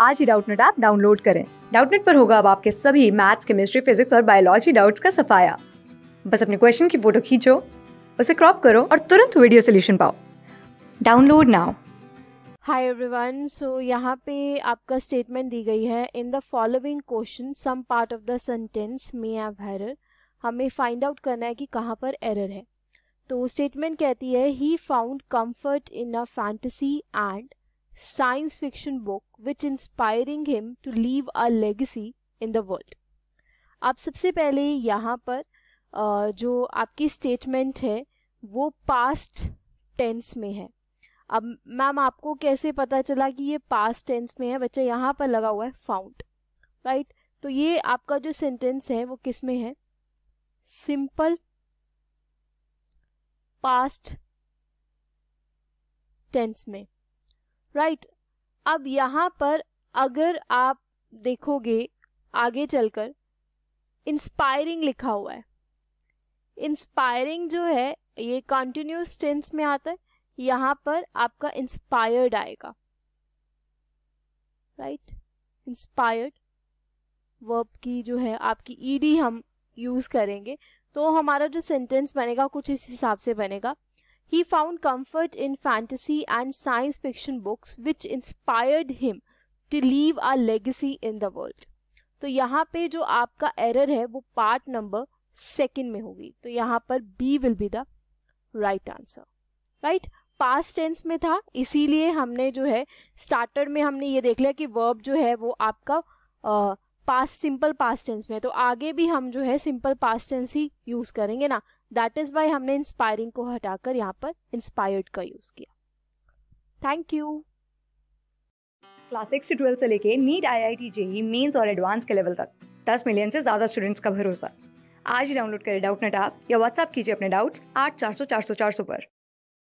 आज ही Doubtnut app download करें डाउटनेट पर होगा अब आपके सभी मैथ्स केमिस्ट्री फिजिक्स और बायोलॉजी डाउट्स का सफाया बस अपने क्वेश्चन की फोटो खींचो उसे क्रॉप करो और तुरंत वीडियो सोल्यूशन पाओ download now hi everyone so यहाँ पे आपका स्टेटमेंट दी गई है in the following question some part of the sentence may have error हमें फाइंड आउट करना है कि कहाँ पर एरर है तो स्टेटमेंट कहती है he found comfort in a fantasy and science fiction book which inspiring him to leave a legacy in the world आप सबसे पहले यहाँ पर जो आपकी स्टेटमेंट है वो पास्ट टेंस में है अब मैम आपको कैसे पता चला कि ये पास्ट टेंस में है बच्चा यहाँ पर लगा हुआ है फाउंड राइट right? तो ये आपका जो सेंटेंस है वो किस में है सिंपल पास्ट टेंस में राइट right. अब यहाँ पर अगर आप देखोगे आगे चलकर इंस्पायरिंग लिखा हुआ है इंस्पायरिंग जो है ये कॉन्टिन्यूस टेंस में आता है यहाँ पर आपका इंस्पायर्ड आएगा राइट इंस्पायर्ड वर्ब की जो है आपकी ईडी हम यूज करेंगे तो हमारा जो सेंटेंस बनेगा कुछ इस हिसाब से बनेगा He found comfort in fantasy and science fiction books which inspired him to leave a legacy in the world. तो यहाँ पे जो आपका एरर है वो पार्ट नंबर सेकंड में होगी तो यहाँ पर B will be the right answer right past tense में था इसीलिए हमने जो है स्टार्टर में हमने ये देख लिया कि वर्ब जो है वो आपका पास्ट सिंपल पास्ट टेंस में है तो आगे भी हम जो है सिंपल पास्ट टेंस ही यूज करेंगे ना दैट इज वाई हमने इंस्पायरिंग को हटाकर यहाँ पर इंस्पायर्ड का यूज किया थैंक यू क्लास सिक्स से ट्वेल्थ से लेके NEET I I T JEE mains और एडवांस के लेवल तक दस मिलियन से ज्यादा स्टूडेंट्स का भरोसा आज ही डाउनलोड करें डाउट नेट ऐप या व्हाट्सएप कीजिए अपने डाउट्स आठ चार सौ चार सौ चार सौ पर